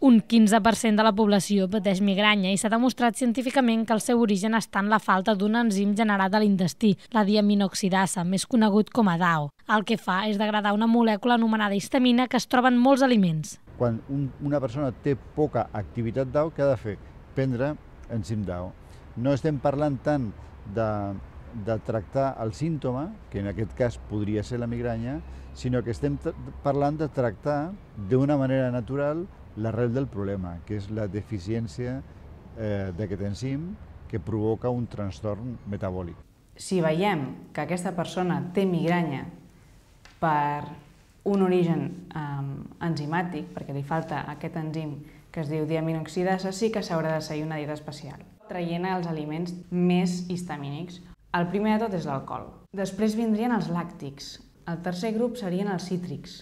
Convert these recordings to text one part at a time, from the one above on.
un 15% de la població pateix migranya i s'ha demostrat científicament que el seu origen està en la falta d'un enzim generat a l'intestí, la diaminoxidasa, més conegut com a DAO. El que fa és degradar una molècula anomenada histamina que es troba en molts aliments. Quan un, una persona té poca activitat DAO, què ha de fer? Prendre enzim DAO. No estem parlant tant de, de tractar el símptoma, que en aquest cas podria ser la migranya, sinó que estem parlant de tractar d'una manera natural l'arrel del problema, que és la deficiència eh, d'aquest enzim que provoca un trastorn metabòlic. Si veiem que aquesta persona té migranya per un origen eh, enzimàtic, perquè li falta aquest enzim que es diu diaminoxidasa, sí que s'haurà de seguir una dieta especial, traient els aliments més histamínics. El primer de tot és l'alcohol. Després vindrien els làctics. El tercer grup serien els cítrics.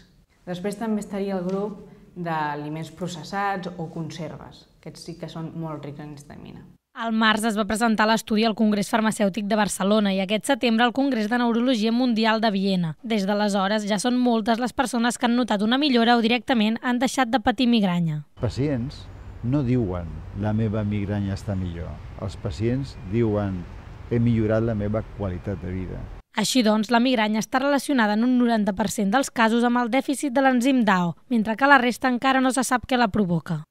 Després també estaria el grup d'aliments processats o conserves. Aquests sí que són molt rics en histamina. Al març es va presentar l'estudi al Congrés Farmacèutic de Barcelona i aquest setembre al Congrés de Neurologia Mundial de Viena. Des d'aleshores ja són moltes les persones que han notat una millora o directament han deixat de patir migranya. Els pacients no diuen la meva migranya està millor. Els pacients diuen he millorat la meva qualitat de vida. Així doncs, la migranya està relacionada en un 90% dels casos amb el dèficit de l'enzim DAO, mentre que la resta encara no se sap què la provoca.